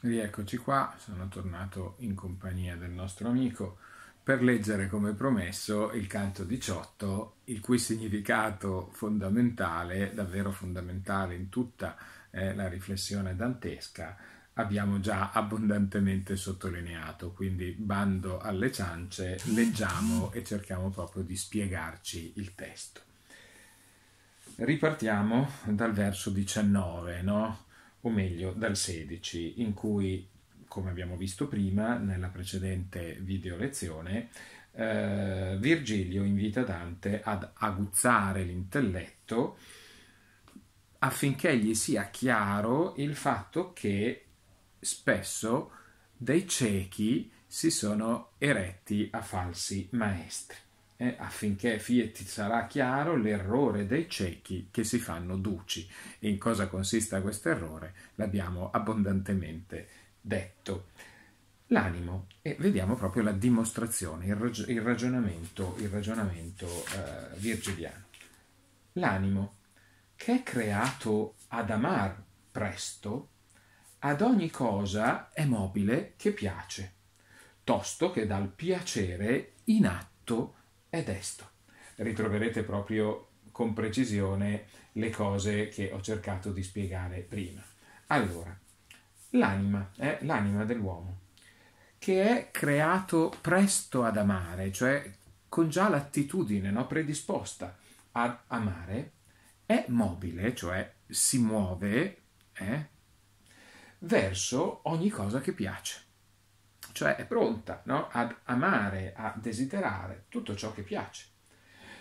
Rieccoci qua, sono tornato in compagnia del nostro amico per leggere come promesso il canto 18, il cui significato fondamentale, davvero fondamentale in tutta eh, la riflessione dantesca, abbiamo già abbondantemente sottolineato, quindi bando alle ciance, leggiamo e cerchiamo proprio di spiegarci il testo. Ripartiamo dal verso 19, no? o meglio dal 16, in cui, come abbiamo visto prima nella precedente video lezione, eh, Virgilio invita Dante ad aguzzare l'intelletto affinché gli sia chiaro il fatto che spesso dei ciechi si sono eretti a falsi maestri eh, affinché fie sarà chiaro l'errore dei ciechi che si fanno duci. In cosa consiste questo errore? L'abbiamo abbondantemente detto. L'animo, e vediamo proprio la dimostrazione, il, rag- il ragionamento, il ragionamento eh, virgiliano. L'animo, che è creato ad amar presto, ad ogni cosa è mobile che piace, tosto che dal piacere in atto è testo. Ritroverete proprio con precisione le cose che ho cercato di spiegare prima. Allora, l'anima è eh, l'anima dell'uomo, che è creato presto ad amare, cioè con già l'attitudine no, predisposta ad amare, è mobile, cioè si muove eh, verso ogni cosa che piace cioè è pronta no? ad amare, a desiderare tutto ciò che piace.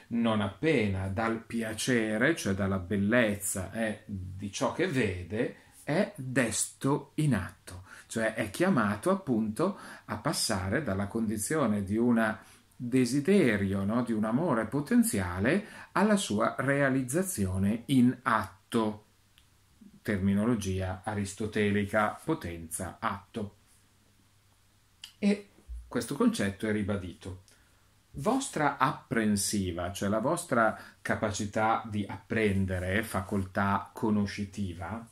Non appena dal piacere, cioè dalla bellezza eh, di ciò che vede, è desto in atto, cioè è chiamato appunto a passare dalla condizione di un desiderio, no? di un amore potenziale, alla sua realizzazione in atto. Terminologia aristotelica, potenza, atto. E questo concetto è ribadito. Vostra apprensiva, cioè la vostra capacità di apprendere, facoltà conoscitiva,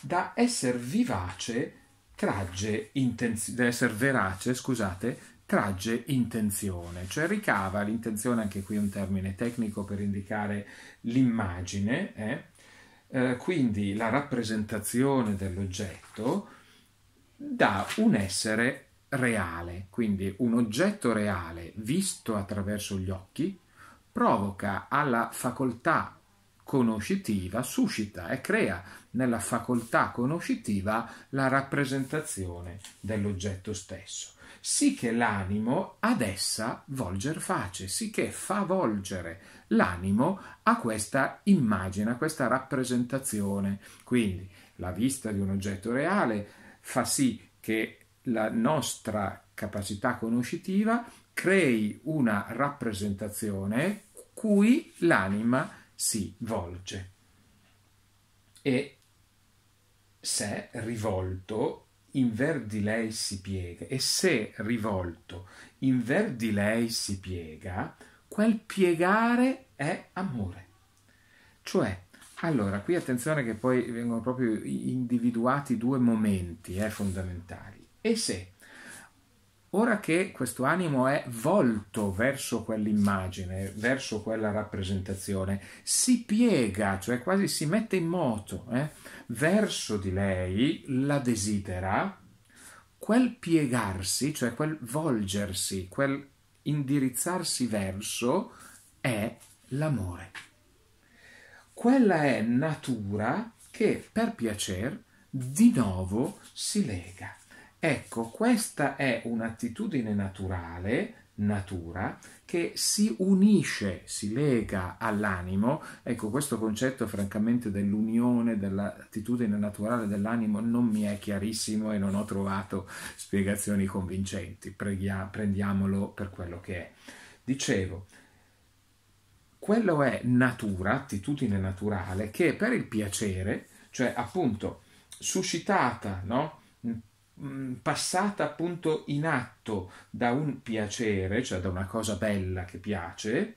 da essere vivace tragge intenzione, da essere verace, scusate, tragge intenzione, cioè ricava l'intenzione, anche qui un termine tecnico per indicare l'immagine, eh? Eh, quindi la rappresentazione dell'oggetto da un essere reale, quindi un oggetto reale visto attraverso gli occhi, provoca alla facoltà conoscitiva, suscita e crea nella facoltà conoscitiva la rappresentazione dell'oggetto stesso, sì che l'animo ad essa volger face, sì che fa volgere l'animo a questa immagine, a questa rappresentazione. Quindi la vista di un oggetto reale fa sì che la nostra capacità conoscitiva crei una rappresentazione cui l'anima si volge e se rivolto in ver di lei si piega e se rivolto in ver di lei si piega quel piegare è amore cioè allora qui attenzione che poi vengono proprio individuati due momenti eh, fondamentali e se, ora che questo animo è volto verso quell'immagine, verso quella rappresentazione, si piega, cioè quasi si mette in moto eh, verso di lei, la desidera, quel piegarsi, cioè quel volgersi, quel indirizzarsi verso, è l'amore. Quella è natura che per piacere di nuovo si lega. Ecco, questa è un'attitudine naturale, natura, che si unisce, si lega all'animo. Ecco, questo concetto francamente dell'unione, dell'attitudine naturale dell'animo non mi è chiarissimo e non ho trovato spiegazioni convincenti. Preghia, prendiamolo per quello che è. Dicevo, quello è natura, attitudine naturale, che per il piacere, cioè appunto suscitata, no? Mm, passata appunto in atto da un piacere, cioè da una cosa bella che piace,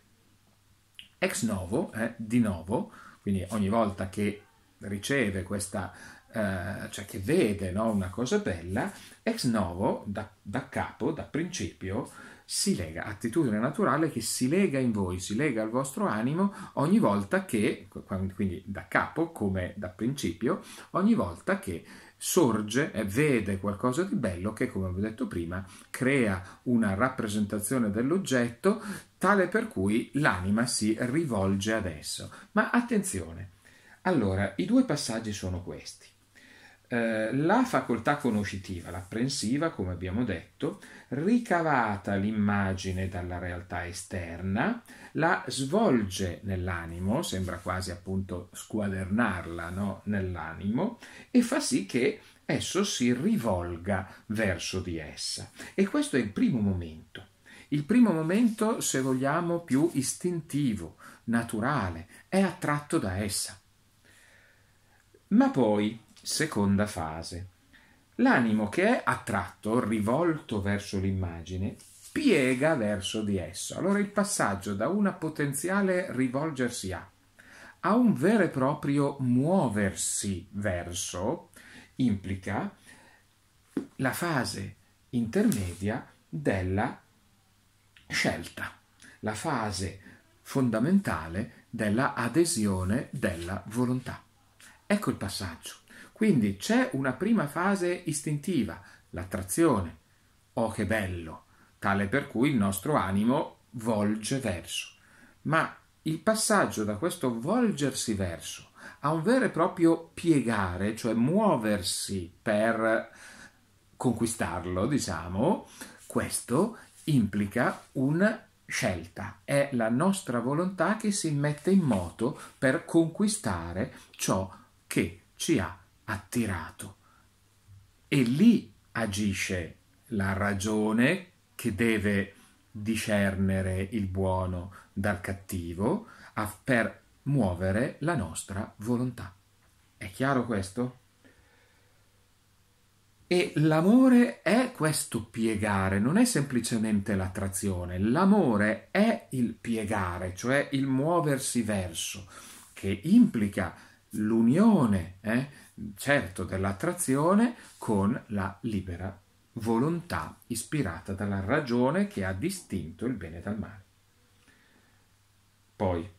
ex novo, eh, di nuovo, quindi ogni volta che riceve questa, eh, cioè che vede no, una cosa bella, ex novo, da, da capo, da principio, si lega, attitudine naturale che si lega in voi, si lega al vostro animo ogni volta che, quindi da capo come da principio, ogni volta che sorge e vede qualcosa di bello che, come ho detto prima, crea una rappresentazione dell'oggetto tale per cui l'anima si rivolge ad esso. Ma attenzione, allora i due passaggi sono questi. Eh, la facoltà conoscitiva, l'apprensiva, come abbiamo detto, ricavata l'immagine dalla realtà esterna, la svolge nell'animo, sembra quasi appunto squadernarla no? nell'animo, e fa sì che esso si rivolga verso di essa. E questo è il primo momento. Il primo momento, se vogliamo, più istintivo, naturale, è attratto da essa. Ma poi Seconda fase. L'animo che è attratto, rivolto verso l'immagine, piega verso di esso. Allora il passaggio da una potenziale rivolgersi a a un vero e proprio muoversi verso implica la fase intermedia della scelta, la fase fondamentale della adesione della volontà. Ecco il passaggio. Quindi c'è una prima fase istintiva, l'attrazione. Oh che bello! Tale per cui il nostro animo volge verso. Ma il passaggio da questo volgersi verso a un vero e proprio piegare, cioè muoversi per conquistarlo, diciamo, questo implica una scelta, è la nostra volontà che si mette in moto per conquistare ciò che ci ha attirato. E lì agisce la ragione che deve discernere il buono dal cattivo per muovere la nostra volontà. È chiaro questo? E l'amore è questo piegare, non è semplicemente l'attrazione, l'amore è il piegare, cioè il muoversi verso, che implica l'unione eh, certo dell'attrazione con la libera volontà ispirata dalla ragione che ha distinto il bene dal male. Poi,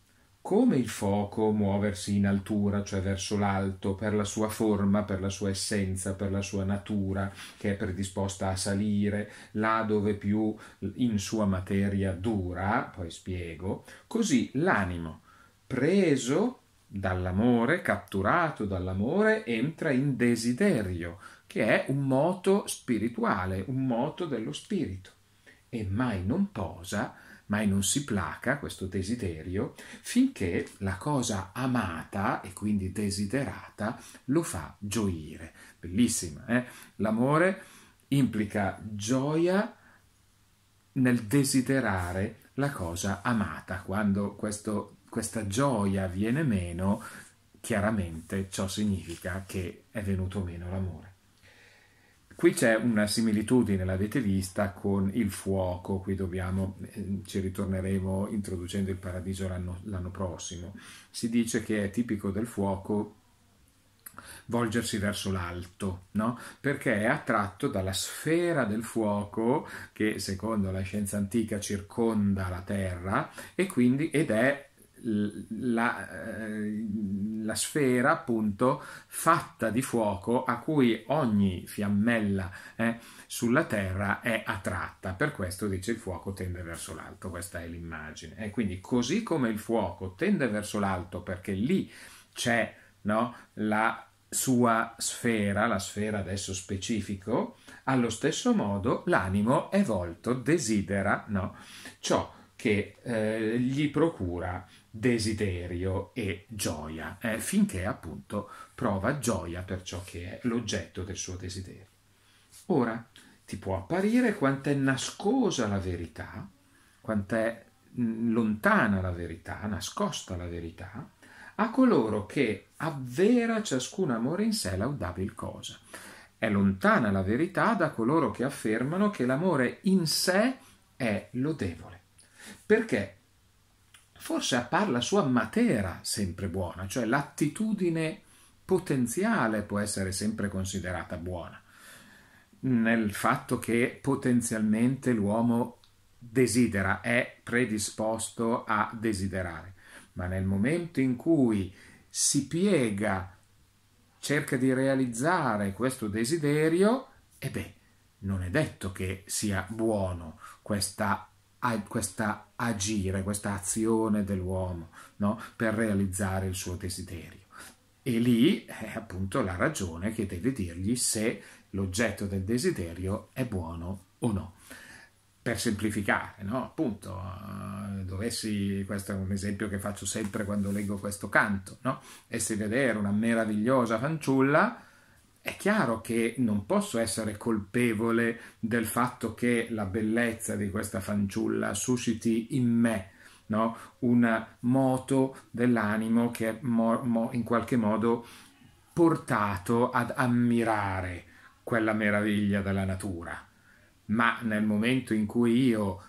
come il fuoco muoversi in altura, cioè verso l'alto, per la sua forma, per la sua essenza, per la sua natura, che è predisposta a salire là dove più in sua materia dura, poi spiego, così l'animo, preso dall'amore, catturato dall'amore, entra in desiderio, che è un moto spirituale, un moto dello spirito. E mai non posa, mai non si placa questo desiderio, finché la cosa amata e quindi desiderata lo fa gioire. Bellissima, eh? L'amore implica gioia nel desiderare la cosa amata. Quando questo questa gioia viene meno, chiaramente ciò significa che è venuto meno l'amore. Qui c'è una similitudine, l'avete vista, con il fuoco, qui dobbiamo, eh, ci ritorneremo introducendo il paradiso l'anno, l'anno prossimo. Si dice che è tipico del fuoco volgersi verso l'alto, no? perché è attratto dalla sfera del fuoco che secondo la scienza antica circonda la Terra e quindi ed è la, eh, la, sfera appunto fatta di fuoco a cui ogni fiammella eh, sulla terra è attratta per questo dice il fuoco tende verso l'alto questa è l'immagine e quindi così come il fuoco tende verso l'alto perché lì c'è no, la sua sfera, la sfera adesso specifico, allo stesso modo l'animo è volto, desidera no, ciò che eh, gli procura desiderio e gioia, eh, finché appunto prova gioia per ciò che è l'oggetto del suo desiderio. Ora, ti può apparire quant'è nascosa la verità, quant'è mm, lontana la verità, nascosta la verità, a coloro che avvera ciascun amore in sé laudabil cosa. È lontana la verità da coloro che affermano che l'amore in sé è lodevole, perché forse a par la sua matera sempre buona, cioè l'attitudine potenziale può essere sempre considerata buona, nel fatto che potenzialmente l'uomo desidera, è predisposto a desiderare, ma nel momento in cui si piega, cerca di realizzare questo desiderio, e non è detto che sia buono questa questa agire, questa azione dell'uomo no? per realizzare il suo desiderio. E lì è appunto la ragione che deve dirgli se l'oggetto del desiderio è buono o no. Per semplificare, no? appunto, eh, dovessi, questo è un esempio che faccio sempre quando leggo questo canto, no? e se vedere una meravigliosa fanciulla, è chiaro che non posso essere colpevole del fatto che la bellezza di questa fanciulla susciti in me no? un moto dell'animo che è mo, mo, in qualche modo portato ad ammirare quella meraviglia della natura. Ma nel momento in cui io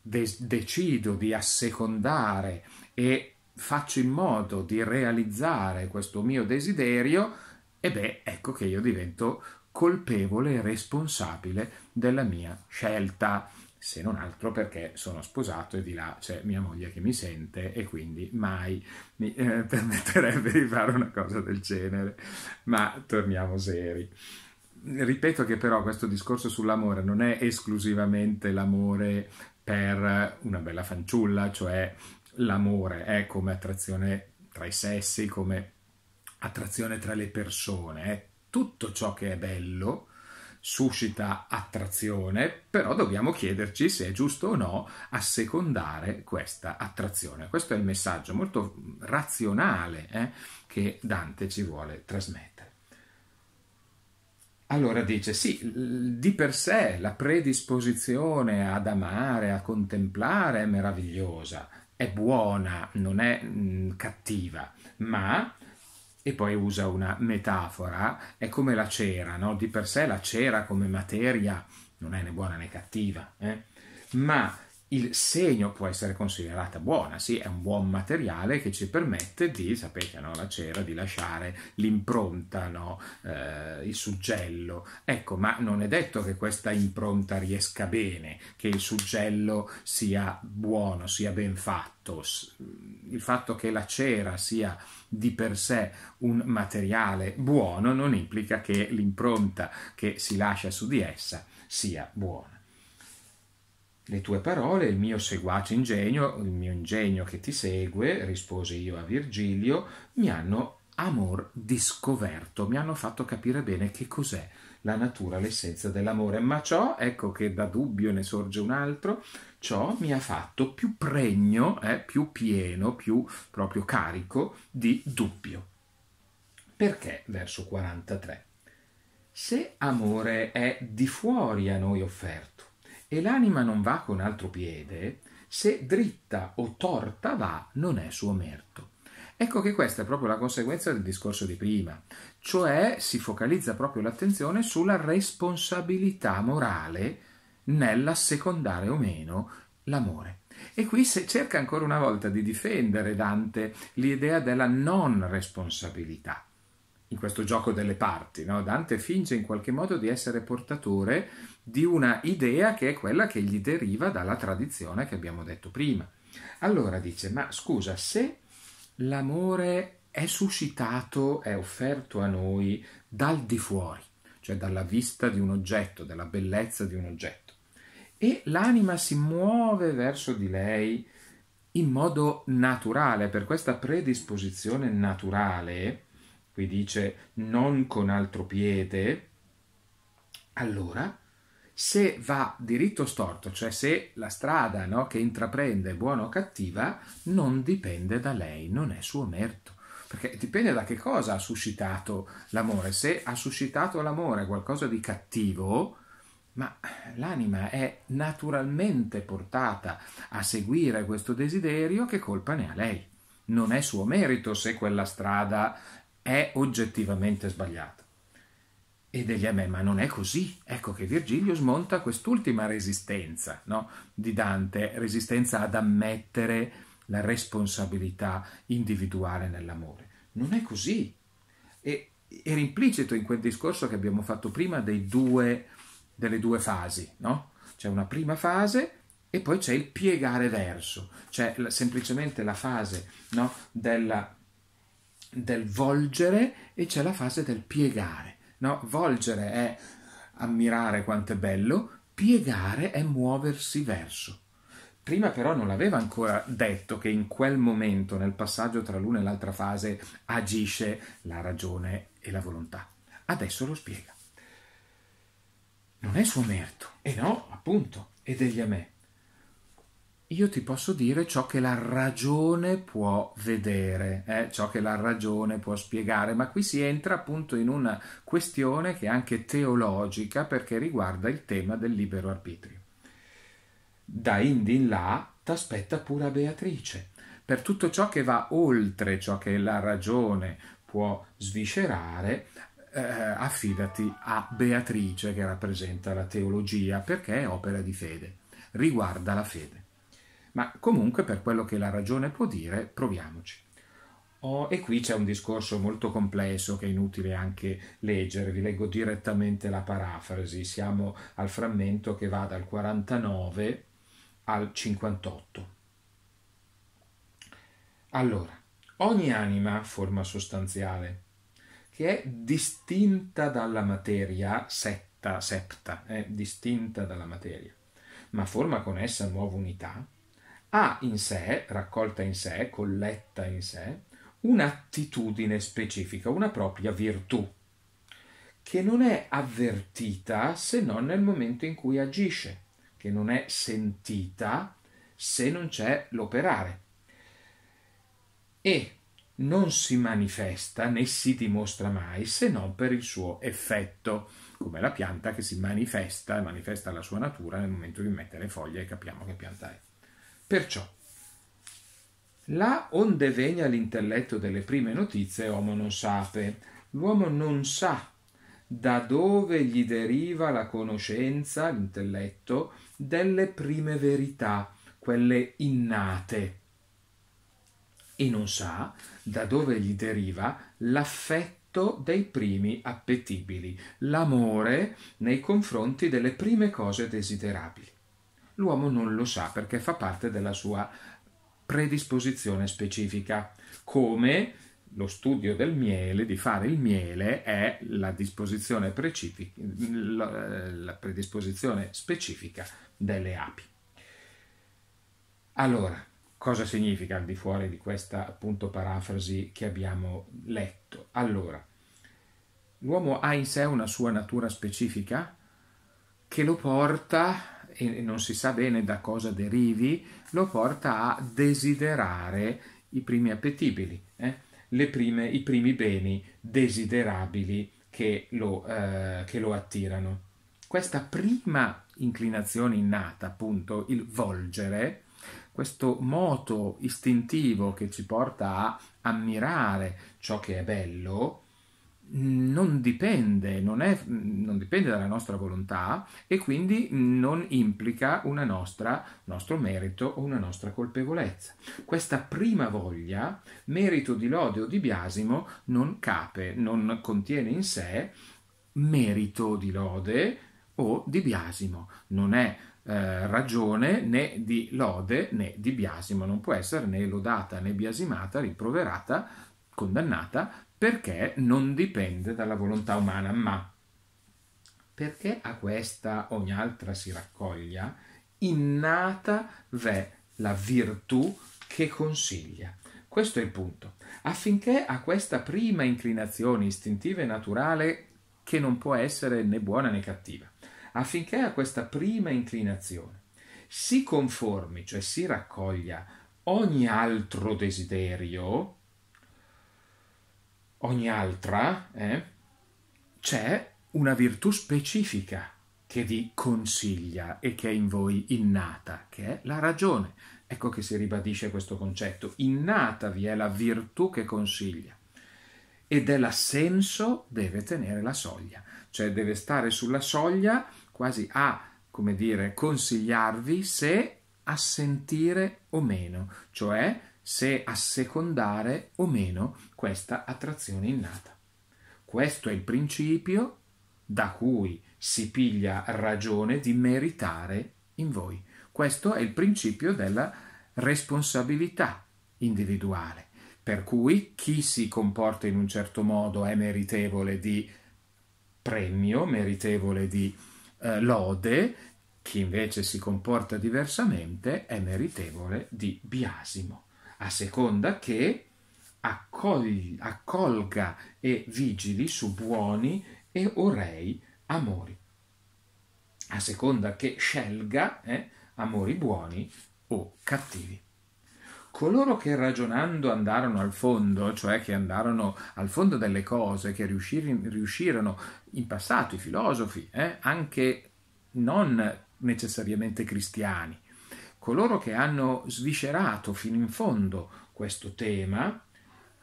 de- decido di assecondare e faccio in modo di realizzare questo mio desiderio, e beh, ecco che io divento colpevole e responsabile della mia scelta, se non altro perché sono sposato e di là c'è mia moglie che mi sente e quindi mai mi eh, permetterebbe di fare una cosa del genere. Ma torniamo seri ripeto che però questo discorso sull'amore non è esclusivamente l'amore per una bella fanciulla, cioè l'amore è come attrazione tra i sessi, come attrazione tra le persone, eh. tutto ciò che è bello suscita attrazione, però dobbiamo chiederci se è giusto o no assecondare questa attrazione. Questo è il messaggio molto razionale eh, che Dante ci vuole trasmettere. Allora dice, sì, di per sé la predisposizione ad amare, a contemplare è meravigliosa, è buona, non è mh, cattiva, ma e poi usa una metafora, è come la cera, no? di per sé la cera come materia non è né buona né cattiva, eh? ma il segno può essere considerata buona, sì, è un buon materiale che ci permette di, sapete, no, la cera, di lasciare l'impronta, no, eh, il suggello. Ecco, ma non è detto che questa impronta riesca bene, che il suggello sia buono, sia ben fatto. Il fatto che la cera sia di per sé un materiale buono non implica che l'impronta che si lascia su di essa sia buona. Le tue parole, il mio seguace ingegno, il mio ingegno che ti segue, rispose io a Virgilio, mi hanno amor discoverto, mi hanno fatto capire bene che cos'è la natura, l'essenza dell'amore. Ma ciò, ecco che da dubbio ne sorge un altro, ciò mi ha fatto più pregno, eh, più pieno, più proprio carico di dubbio. Perché? Verso 43. Se amore è di fuori a noi offerto e l'anima non va con altro piede, se dritta o torta va, non è suo merito. Ecco che questa è proprio la conseguenza del discorso di prima, cioè si focalizza proprio l'attenzione sulla responsabilità morale nell'assecondare o meno l'amore. E qui cerca ancora una volta di difendere Dante l'idea della non responsabilità. In questo gioco delle parti, no? Dante finge in qualche modo di essere portatore di una idea che è quella che gli deriva dalla tradizione che abbiamo detto prima. Allora dice: Ma scusa, se l'amore è suscitato, è offerto a noi dal di fuori, cioè dalla vista di un oggetto, dalla bellezza di un oggetto. E l'anima si muove verso di lei in modo naturale, per questa predisposizione naturale, qui dice non con altro piede, allora se va diritto o storto, cioè se la strada no, che intraprende è buona o cattiva, non dipende da lei, non è suo merito. Perché dipende da che cosa ha suscitato l'amore. Se ha suscitato l'amore qualcosa di cattivo, ma l'anima è naturalmente portata a seguire questo desiderio, che colpa ne ha lei? Non è suo merito se quella strada è oggettivamente sbagliata e degli amè, ma non è così. Ecco che Virgilio smonta quest'ultima resistenza no? di Dante, resistenza ad ammettere la responsabilità individuale nell'amore. Non è così. E, era implicito in quel discorso che abbiamo fatto prima due, delle due fasi, no? C'è una prima fase e poi c'è il piegare verso, c'è semplicemente la fase no? Della, del volgere e c'è la fase del piegare. No? Volgere è ammirare quanto è bello, piegare è muoversi verso. Prima però non l'aveva ancora detto che in quel momento, nel passaggio tra l'una e l'altra fase, agisce la ragione e la volontà. Adesso lo spiega. Non è suo merito, e eh no, appunto, è degli a me io ti posso dire ciò che la ragione può vedere, eh? ciò che la ragione può spiegare, ma qui si entra appunto in una questione che è anche teologica perché riguarda il tema del libero arbitrio. Da Indi in là t'aspetta pura Beatrice, per tutto ciò che va oltre ciò che la ragione può sviscerare, eh, affidati a Beatrice che rappresenta la teologia perché è opera di fede, riguarda la fede ma comunque per quello che la ragione può dire, proviamoci. Oh, e qui c'è un discorso molto complesso che è inutile anche leggere, vi leggo direttamente la parafrasi, siamo al frammento che va dal 49 al 58. Allora, ogni anima, forma sostanziale, che è distinta dalla materia, setta, septa, è distinta dalla materia, ma forma con essa nuova unità, ha in sé, raccolta in sé, colletta in sé, un'attitudine specifica, una propria virtù, che non è avvertita se non nel momento in cui agisce, che non è sentita se non c'è l'operare. E non si manifesta né si dimostra mai se non per il suo effetto, come la pianta che si manifesta e manifesta la sua natura nel momento di mettere foglie e capiamo che pianta è. Perciò, là onde vegna l'intelletto delle prime notizie, homo non sape, l'uomo non sa da dove gli deriva la conoscenza, l'intelletto, delle prime verità, quelle innate. E non sa da dove gli deriva l'affetto dei primi appetibili, l'amore nei confronti delle prime cose desiderabili l'uomo non lo sa perché fa parte della sua predisposizione specifica, come lo studio del miele, di fare il miele, è la, precipi- la predisposizione specifica delle api. Allora, cosa significa al di fuori di questa appunto parafrasi che abbiamo letto? Allora, l'uomo ha in sé una sua natura specifica che lo porta e non si sa bene da cosa derivi, lo porta a desiderare i primi appetibili, eh? prime, i primi beni desiderabili che lo, eh, che lo attirano. Questa prima inclinazione innata, appunto, il volgere, questo moto istintivo che ci porta a ammirare ciò che è bello, non dipende, non, è, non dipende dalla nostra volontà e quindi non implica un nostro merito o una nostra colpevolezza. Questa prima voglia, merito di lode o di biasimo, non cape, non contiene in sé merito di lode o di biasimo, non è eh, ragione né di lode né di biasimo, non può essere né lodata né biasimata, rimproverata condannata perché non dipende dalla volontà umana, ma perché a questa ogni altra si raccoglia, innata v'è la virtù che consiglia. Questo è il punto. Affinché a questa prima inclinazione istintiva e naturale, che non può essere né buona né cattiva, affinché a questa prima inclinazione si conformi, cioè si raccoglia ogni altro desiderio, ogni altra, eh, c'è una virtù specifica che vi consiglia e che è in voi innata, che è la ragione. Ecco che si ribadisce questo concetto. Innata vi è la virtù che consiglia ed è l'assenso deve tenere la soglia, cioè deve stare sulla soglia quasi a, come dire, consigliarvi se assentire o meno, cioè se assecondare o meno questa attrazione innata. Questo è il principio da cui si piglia ragione di meritare in voi. Questo è il principio della responsabilità individuale, per cui chi si comporta in un certo modo è meritevole di premio, meritevole di eh, lode, chi invece si comporta diversamente è meritevole di biasimo a seconda che accogli, accolga e vigili su buoni e orei amori, a seconda che scelga eh, amori buoni o cattivi coloro che ragionando andarono al fondo, cioè che andarono al fondo delle cose, che riuscirono in passato i filosofi, eh, anche non necessariamente cristiani, coloro che hanno sviscerato fino in fondo questo tema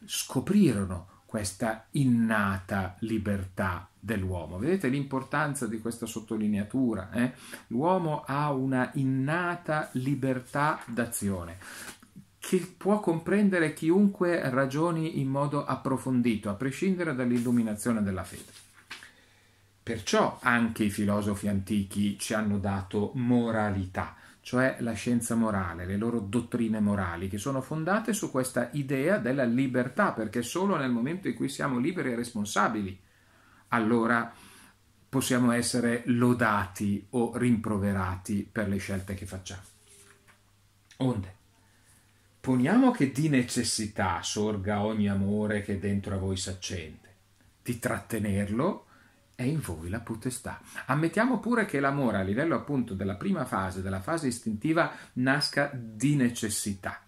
scoprirono questa innata libertà dell'uomo. Vedete l'importanza di questa sottolineatura? Eh? L'uomo ha una innata libertà d'azione che può comprendere chiunque ragioni in modo approfondito, a prescindere dall'illuminazione della fede. Perciò anche i filosofi antichi ci hanno dato moralità cioè la scienza morale, le loro dottrine morali, che sono fondate su questa idea della libertà, perché solo nel momento in cui siamo liberi e responsabili, allora possiamo essere lodati o rimproverati per le scelte che facciamo. Onde, poniamo che di necessità sorga ogni amore che dentro a voi s'accende, di trattenerlo è in voi la potestà. Ammettiamo pure che l'amore a livello appunto della prima fase, della fase istintiva, nasca di necessità,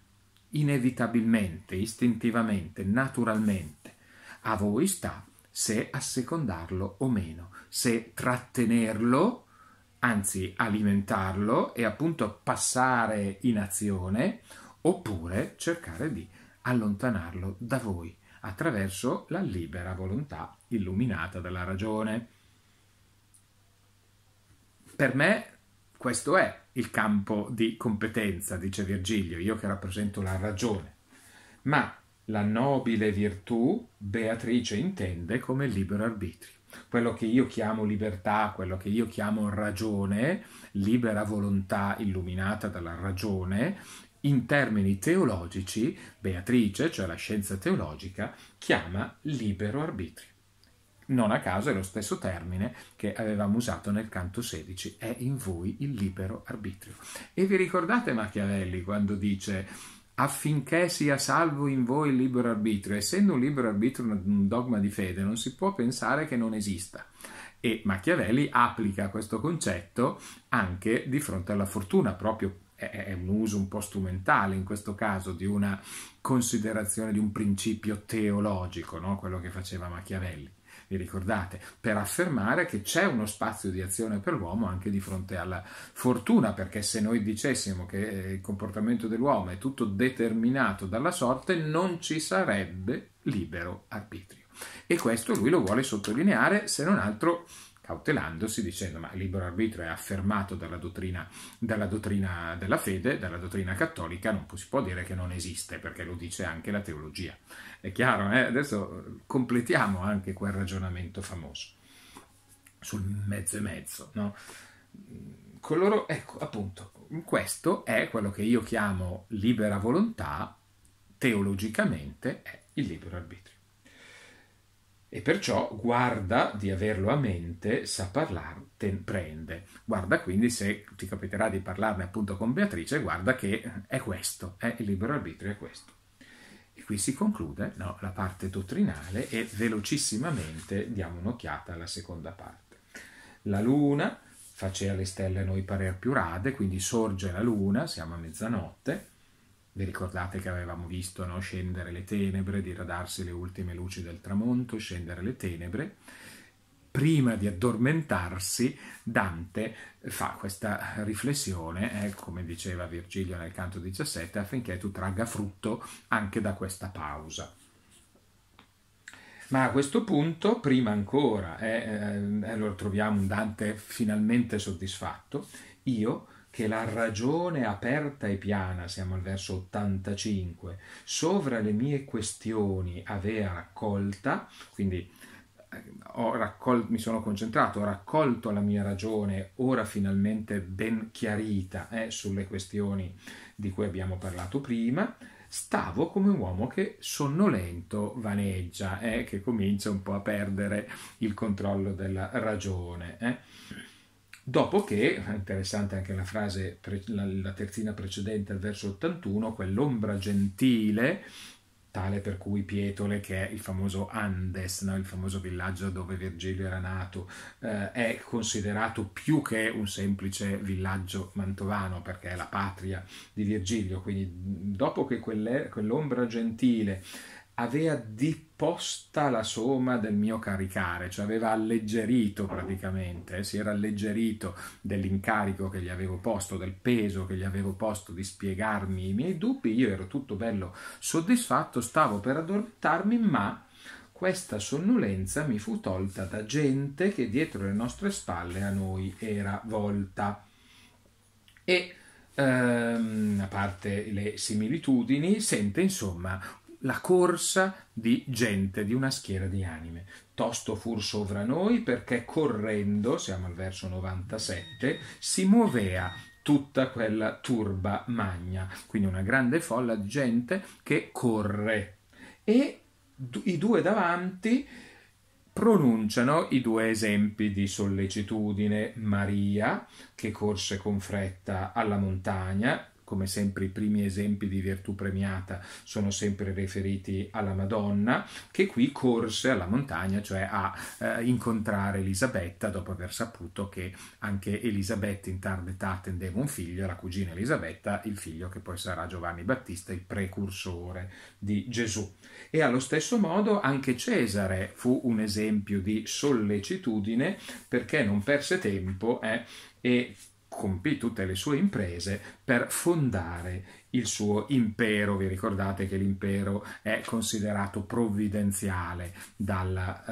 inevitabilmente, istintivamente, naturalmente. A voi sta se assecondarlo o meno, se trattenerlo, anzi alimentarlo e appunto passare in azione, oppure cercare di allontanarlo da voi attraverso la libera volontà illuminata dalla ragione. Per me questo è il campo di competenza, dice Virgilio, io che rappresento la ragione. Ma la nobile virtù Beatrice intende come libero arbitrio. Quello che io chiamo libertà, quello che io chiamo ragione, libera volontà illuminata dalla ragione, in termini teologici, Beatrice, cioè la scienza teologica, chiama libero arbitrio. Non a caso è lo stesso termine che avevamo usato nel canto 16, è in voi il libero arbitrio. E vi ricordate Machiavelli quando dice affinché sia salvo in voi il libero arbitrio? Essendo un libero arbitrio un dogma di fede, non si può pensare che non esista. E Machiavelli applica questo concetto anche di fronte alla fortuna, proprio è un uso un po' strumentale in questo caso di una considerazione di un principio teologico, no? quello che faceva Machiavelli vi ricordate, per affermare che c'è uno spazio di azione per l'uomo anche di fronte alla fortuna, perché se noi dicessimo che eh, il comportamento dell'uomo è tutto determinato dalla sorte, non ci sarebbe libero arbitrio. E questo lui lo vuole sottolineare, se non altro cautelandosi, dicendo ma il libero arbitrio è affermato dalla dottrina, dalla dottrina, della fede, dalla dottrina cattolica, non si può dire che non esiste, perché lo dice anche la teologia è chiaro, eh? adesso completiamo anche quel ragionamento famoso sul mezzo e mezzo, no? Coloro, ecco, appunto, questo è quello che io chiamo libera volontà, teologicamente è il libero arbitrio. E perciò guarda di averlo a mente, sa parlare, te prende. Guarda quindi se ti capiterà di parlarne appunto con Beatrice, guarda che è questo, è il libero arbitrio è questo qui si conclude no, la parte dottrinale e velocissimamente diamo un'occhiata alla seconda parte. La luna faceva le stelle a noi parer più rade, quindi sorge la luna, siamo a mezzanotte, vi ricordate che avevamo visto no, scendere le tenebre, diradarsi le ultime luci del tramonto, scendere le tenebre, prima di addormentarsi, Dante fa questa riflessione, eh, come diceva Virgilio nel canto 17, affinché tu tragga frutto anche da questa pausa. Ma a questo punto, prima ancora, eh, eh, allora troviamo un Dante finalmente soddisfatto, io che la ragione aperta e piana, siamo al verso 85, sovra le mie questioni avea raccolta, quindi eh, raccol- mi sono concentrato, ho raccolto la mia ragione, ora finalmente ben chiarita eh, sulle questioni di cui abbiamo parlato prima, stavo come un uomo che sonnolento vaneggia, eh, che comincia un po' a perdere il controllo della ragione. Eh. Dopo che, interessante anche la frase, la terzina precedente al verso 81, quell'ombra gentile tale per cui Pietole, che è il famoso Andes, no? il famoso villaggio dove Virgilio era nato, eh, è considerato più che un semplice villaggio mantovano, perché è la patria di Virgilio. Quindi dopo che quell'ombra gentile aveva disposta la somma del mio caricare, cioè aveva alleggerito mm. praticamente, eh, si era alleggerito dell'incarico che gli avevo posto, del peso che gli avevo posto di spiegarmi i miei dubbi, io ero tutto bello soddisfatto, stavo per addormentarmi, ma questa sonnolenza mi fu tolta da gente che dietro le nostre spalle a noi era volta. E ehm, a parte le similitudini, sente insomma la corsa di gente, di una schiera di anime. Tosto fur sovra noi perché correndo, siamo al verso 97, si muovea tutta quella turba magna, quindi una grande folla di gente che corre. E i due davanti pronunciano i due esempi di sollecitudine Maria che corse con fretta alla montagna come sempre i primi esempi di virtù premiata sono sempre riferiti alla Madonna, che qui corse alla montagna, cioè a eh, incontrare Elisabetta dopo aver saputo che anche Elisabetta in tarda età attendeva un figlio, la cugina Elisabetta, il figlio che poi sarà Giovanni Battista, il precursore di Gesù. E allo stesso modo anche Cesare fu un esempio di sollecitudine perché non perse tempo eh, e compì tutte le sue imprese per fondare il suo impero. Vi ricordate che l'impero è considerato provvidenziale dalla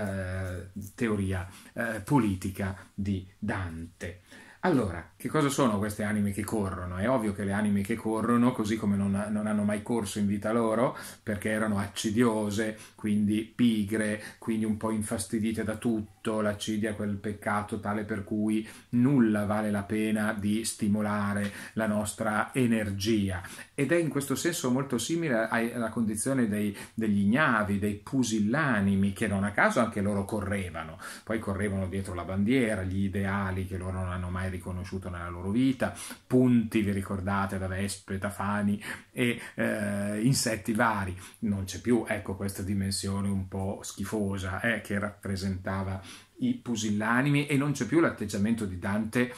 eh, teoria eh, politica di Dante. Allora, che cosa sono queste anime che corrono? È ovvio che le anime che corrono, così come non, non, hanno mai corso in vita loro, perché erano accidiose, quindi pigre, quindi un po' infastidite da tutto, l'accidia è quel peccato tale per cui nulla vale la pena di stimolare la nostra energia. Ed è in questo senso molto simile alla condizione dei, degli ignavi, dei pusillanimi, che non a caso anche loro correvano. Poi correvano dietro la bandiera, gli ideali che loro non hanno mai riconosciuto nella loro vita, punti, vi ricordate, da vespe, tafani e eh, insetti vari, non c'è più, ecco questa dimensione un po' schifosa eh, che rappresentava i pusillanimi e non c'è più l'atteggiamento di Dante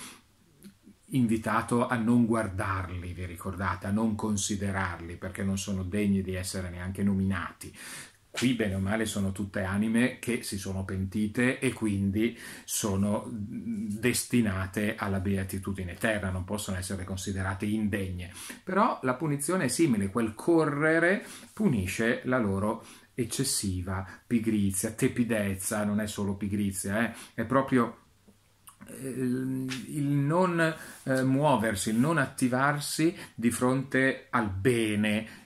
invitato a non guardarli, vi ricordate, a non considerarli perché non sono degni di essere neanche nominati qui bene o male sono tutte anime che si sono pentite e quindi sono destinate alla beatitudine eterna, non possono essere considerate indegne. Però la punizione è simile, quel correre punisce la loro eccessiva pigrizia, tepidezza, non è solo pigrizia, eh, è proprio eh, il non eh, muoversi, il non attivarsi di fronte al bene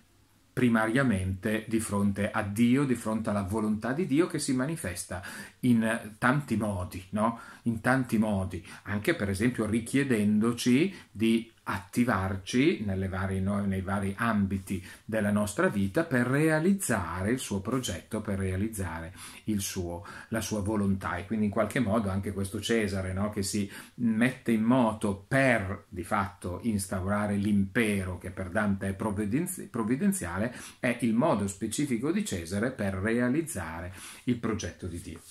primariamente di fronte a Dio, di fronte alla volontà di Dio che si manifesta in tanti modi, no? in tanti modi, anche per esempio richiedendoci di attivarci vari, nei vari ambiti della nostra vita per realizzare il suo progetto, per realizzare suo, la sua volontà. E quindi in qualche modo anche questo Cesare no, che si mette in moto per di fatto instaurare l'impero che per Dante è provvidenziale, è il modo specifico di Cesare per realizzare il progetto di Dio.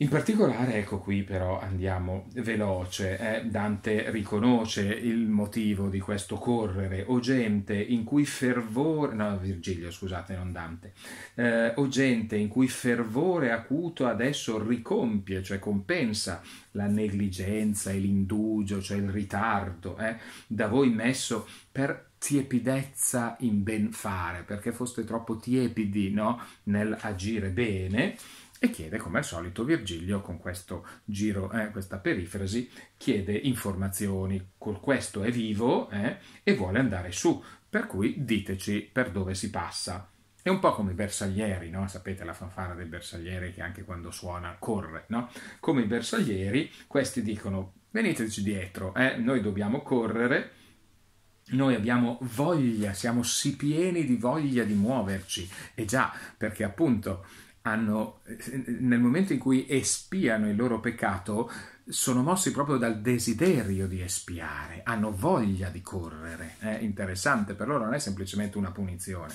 In particolare, ecco qui però andiamo veloce, eh? Dante riconosce il motivo di questo correre, o gente in cui fervore, no Virgilio scusate, non Dante, eh, o gente in cui fervore acuto adesso ricompie, cioè compensa la negligenza e l'indugio, cioè il ritardo, eh? da voi messo per tiepidezza in ben fare, perché foste troppo tiepidi no? nell'agire bene, e chiede, come al solito, Virgilio, con questo giro, eh, questa perifrasi, chiede informazioni. Col questo è vivo eh, e vuole andare su, per cui diteci per dove si passa. È un po' come i bersaglieri, no? Sapete la fanfara del bersagliere che anche quando suona corre, no? Come i bersaglieri, questi dicono veniteci dietro, eh? noi dobbiamo correre, noi abbiamo voglia, siamo si pieni di voglia di muoverci. E già, perché appunto hanno, nel momento in cui espiano il loro peccato, sono mossi proprio dal desiderio di espiare, hanno voglia di correre. È interessante, per loro non è semplicemente una punizione,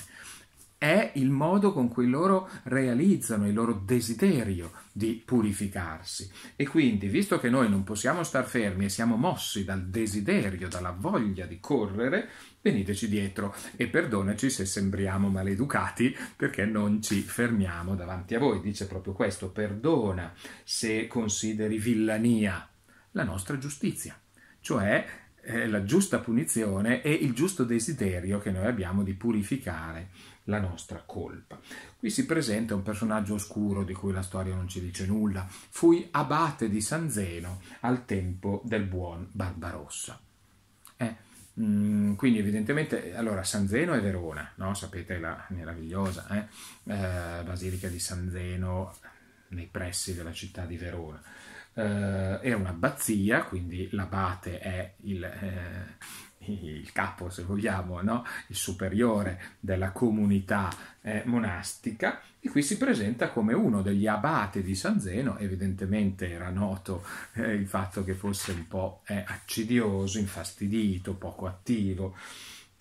è il modo con cui loro realizzano il loro desiderio di purificarsi. E quindi, visto che noi non possiamo star fermi e siamo mossi dal desiderio, dalla voglia di correre, veniteci dietro e perdonaci se sembriamo maleducati perché non ci fermiamo davanti a voi. Dice proprio questo, perdona se consideri villania la nostra giustizia, cioè eh, la giusta punizione e il giusto desiderio che noi abbiamo di purificare la nostra colpa. Qui si presenta un personaggio oscuro di cui la storia non ci dice nulla. Fui abate di San Zeno al tempo del buon Barbarossa. Eh, Mm, quindi evidentemente, allora San Zeno è Verona, no? sapete la meravigliosa eh? Eh, basilica di San Zeno nei pressi della città di Verona. Eh, è un'abbazia, quindi l'abate è il eh, il capo, se vogliamo, no? il superiore della comunità eh, monastica, e qui si presenta come uno degli abate di San Zeno, evidentemente era noto eh, il fatto che fosse un po' eh, accidioso, infastidito, poco attivo.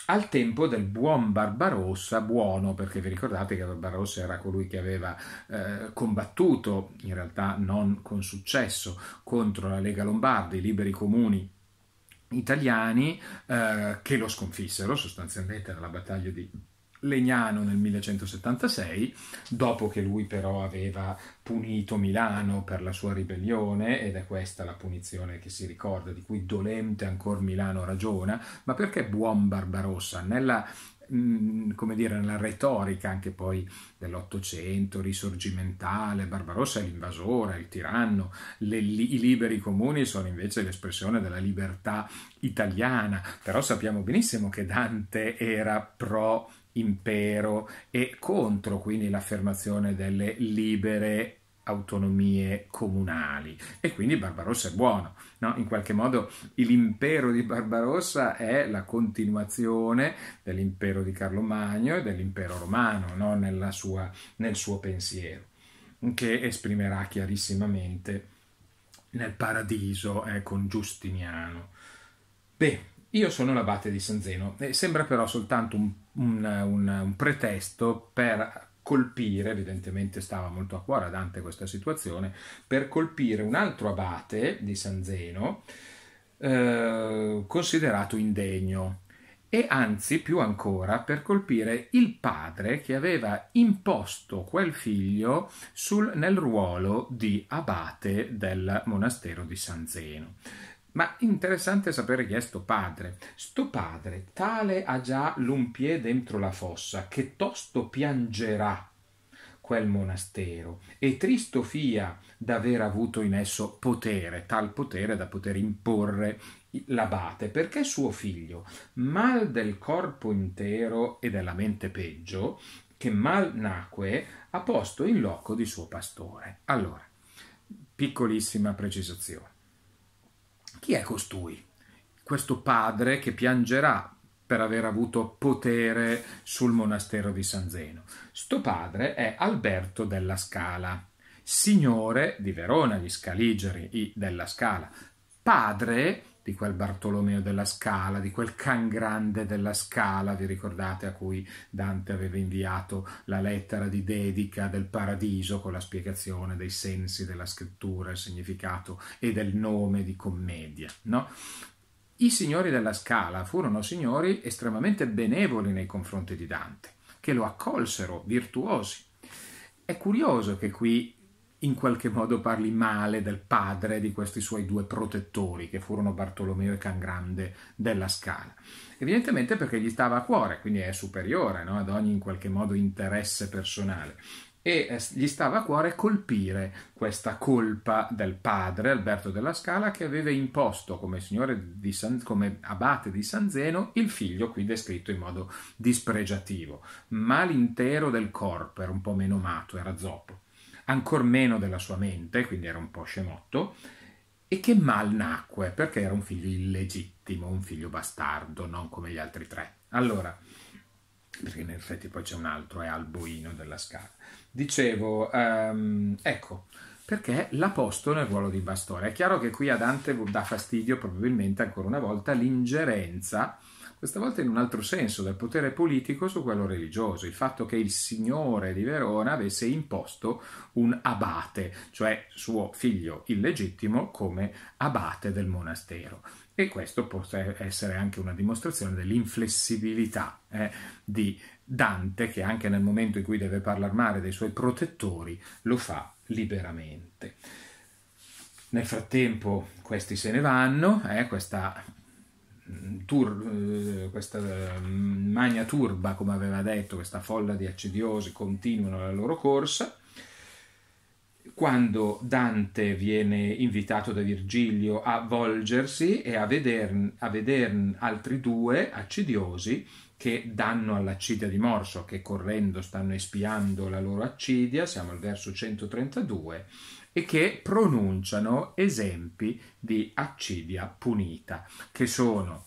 Al tempo del buon Barbarossa, buono perché vi ricordate che Barbarossa era colui che aveva eh, combattuto, in realtà non con successo, contro la Lega Lombarda, i liberi comuni italiani eh, che lo sconfissero sostanzialmente nella battaglia di Legnano nel 1176, dopo che lui però aveva punito Milano per la sua ribellione, ed è questa la punizione che si ricorda, di cui dolente ancora Milano ragiona, ma perché buon Barbarossa? Nella mm, come dire, nella retorica anche poi dell'Ottocento, risorgimentale, Barbarossa è l'invasore, il tiranno, le, i liberi comuni sono invece l'espressione della libertà italiana, però sappiamo benissimo che Dante era pro impero e contro quindi l'affermazione delle libere autonomie comunali e quindi Barbarossa è buono no? in qualche modo l'impero di Barbarossa è la continuazione dell'impero di Carlo Magno e dell'impero romano no? Nella sua, nel suo pensiero che esprimerà chiarissimamente nel paradiso eh, con Giustiniano Beh, io sono l'abate di San Zeno e sembra però soltanto un, un, un, un pretesto per colpire, evidentemente stava molto a cuore a Dante questa situazione, per colpire un altro abate di San Zeno eh, considerato indegno e anzi più ancora per colpire il padre che aveva imposto quel figlio sul, nel ruolo di abate del monastero di San Zeno. Ma interessante sapere chi è sto padre. Sto padre, tale ha già l'un piede dentro la fossa, che tosto piangerà quel monastero, e tristo fia d'aver avuto in esso potere, tal potere da poter imporre l'abate, perché suo figlio, mal del corpo intero e della mente peggio, che mal nacque, ha posto in loco di suo pastore. Allora, piccolissima precisazione. Chi è costui? Questo padre che piangerà per aver avuto potere sul monastero di San Zeno. Sto padre è Alberto della Scala, signore di Verona, gli scaligeri della Scala, padre di quel Bartolomeo della Scala, di quel can grande della Scala, vi ricordate a cui Dante aveva inviato la lettera di dedica del paradiso con la spiegazione dei sensi della scrittura, il significato e del nome di commedia, no? I signori della Scala furono signori estremamente benevoli nei confronti di Dante, che lo accolsero virtuosi. È curioso che qui in qualche modo parli male del padre di questi suoi due protettori, che furono Bartolomeo e Cangrande della Scala. Evidentemente perché gli stava a cuore, quindi è superiore no? ad ogni in qualche modo interesse personale e eh, gli stava a cuore colpire questa colpa del padre Alberto della Scala che aveva imposto come, di San, come abate di San Zeno il figlio qui descritto in modo dispregiativo, ma l'intero del corpo era un po' meno mato, era zoppo ancor meno della sua mente, quindi era un po' scemotto, e che mal nacque perché era un figlio illegittimo, un figlio bastardo, non come gli altri tre. Allora, perché in effetti poi c'è un altro, è Alboino della Scala. Dicevo, um, ecco, perché l'ha posto nel ruolo di bastone. È chiaro che qui a Dante dà fastidio probabilmente ancora una volta l'ingerenza questa volta in un altro senso, dal potere politico su quello religioso, il fatto che il signore di Verona avesse imposto un abate, cioè suo figlio illegittimo, come abate del monastero. E questo può essere anche una dimostrazione dell'inflessibilità eh, di Dante, che anche nel momento in cui deve parlare male dei suoi protettori lo fa liberamente. Nel frattempo questi se ne vanno, eh, questa tur- eh, questa mm, magna turba, come aveva detto, questa folla di accidiosi continuano la loro corsa. Quando Dante viene invitato da Virgilio a volgersi e a vederne veder altri due accidiosi che danno all'accidia di Morso, che correndo stanno espiando la loro accidia, siamo al verso 132, e che pronunciano esempi di accidia punita, che sono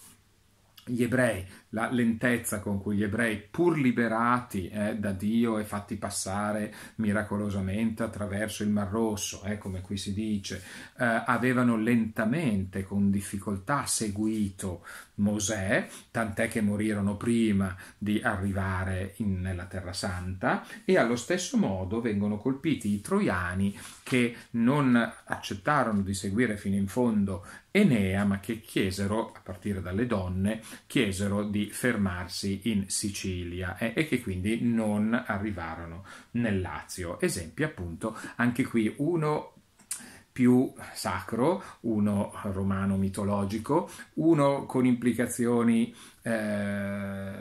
gli ebrei, la lentezza con cui gli ebrei, pur liberati eh, da Dio e fatti passare miracolosamente attraverso il Mar Rosso, eh, come qui si dice, eh, avevano lentamente, con difficoltà, seguito Mosè, tant'è che morirono prima di arrivare in, nella Terra Santa, e allo stesso modo vengono colpiti i troiani che non accettarono di seguire fino in fondo Enea, ma che chiesero, a partire dalle donne, chiesero di fermarsi in Sicilia eh, e che quindi non arrivarono nel Lazio. Esempi appunto anche qui uno più sacro, uno romano mitologico, uno con implicazioni, eh,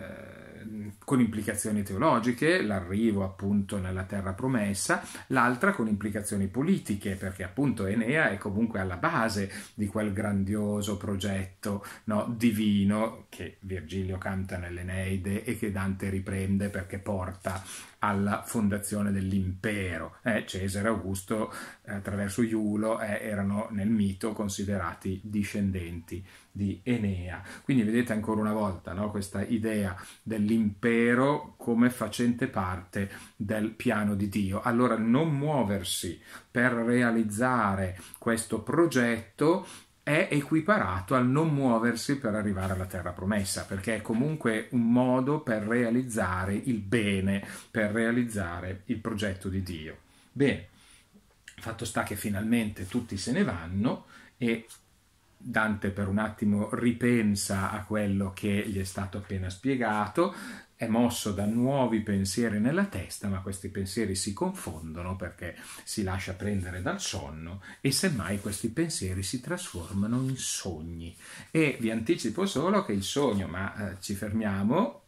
con implicazioni teologiche, l'arrivo appunto nella terra promessa, l'altra con implicazioni politiche, perché appunto Enea è comunque alla base di quel grandioso progetto no, divino che Virgilio canta nell'Eneide e che Dante riprende perché porta alla fondazione dell'impero. Eh, Cesare e Augusto, eh, attraverso Iulo, eh, erano nel mito considerati discendenti di Enea. Quindi vedete ancora una volta no, questa idea dell'impero come facente parte del piano di Dio. Allora non muoversi per realizzare questo progetto è equiparato al non muoversi per arrivare alla terra promessa, perché è comunque un modo per realizzare il bene, per realizzare il progetto di Dio. Bene, fatto sta che finalmente tutti se ne vanno e Dante per un attimo ripensa a quello che gli è stato appena spiegato, è mosso da nuovi pensieri nella testa, ma questi pensieri si confondono perché si lascia prendere dal sonno e semmai questi pensieri si trasformano in sogni. E vi anticipo solo che il sogno, ma eh, ci fermiamo,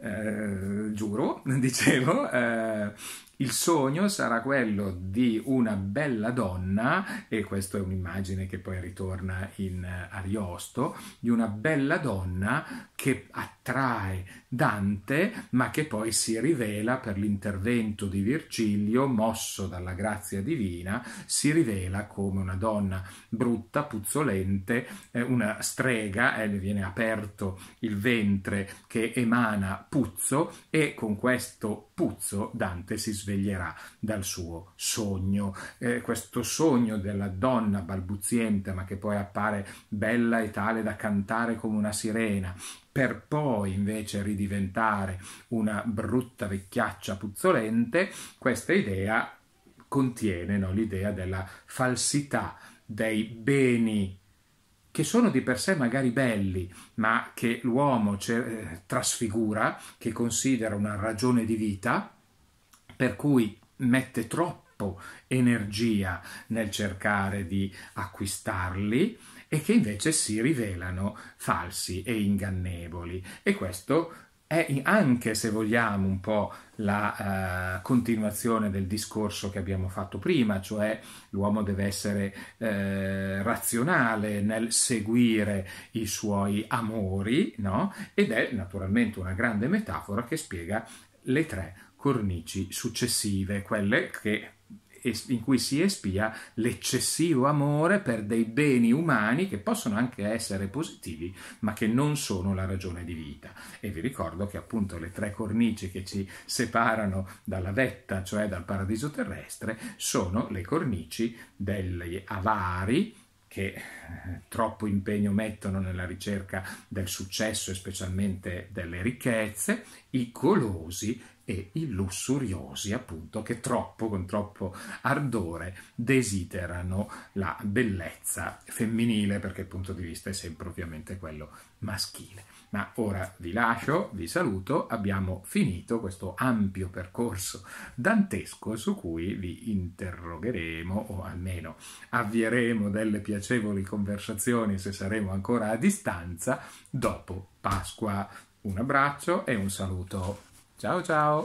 eh, giuro, dicevo, eh, il sogno sarà quello di una bella donna, e questa è un'immagine che poi ritorna in eh, Ariosto, di una bella donna che attende trae Dante, ma che poi si rivela per l'intervento di Virgilio, mosso dalla grazia divina, si rivela come una donna brutta, puzzolente, eh, una strega, eh, le viene aperto il ventre che emana puzzo e con questo puzzo Dante si sveglierà dal suo sogno. Eh, questo sogno della donna balbuziente, ma che poi appare bella e tale da cantare come una sirena, per poi invece ridiventare una brutta vecchiaccia puzzolente, questa idea contiene no, l'idea della falsità dei beni che sono di per sé magari belli, ma che l'uomo eh, trasfigura, che considera una ragione di vita, per cui mette troppo energia nel cercare di acquistarli, e che invece si rivelano falsi e ingannevoli. E questo è anche se vogliamo un po' la uh, continuazione del discorso che abbiamo fatto prima, cioè l'uomo deve essere eh, razionale nel seguire i suoi amori, no? Ed è naturalmente una grande metafora che spiega le tre cornici successive, quelle che in cui si espia l'eccessivo amore per dei beni umani che possono anche essere positivi, ma che non sono la ragione di vita. E vi ricordo che appunto le tre cornici che ci separano dalla vetta, cioè dal paradiso terrestre, sono le cornici degli avari, che eh, troppo impegno mettono nella ricerca del successo e specialmente delle ricchezze, i colosi e i lussuriosi, appunto, che troppo, con troppo ardore desiderano la bellezza femminile, perché il punto di vista è sempre ovviamente quello maschile. Ma ora vi lascio, vi saluto, abbiamo finito questo ampio percorso dantesco su cui vi interrogheremo o almeno avvieremo delle piacevoli conversazioni se saremo ancora a distanza dopo Pasqua. Un abbraccio e un saluto. Ciao ciao!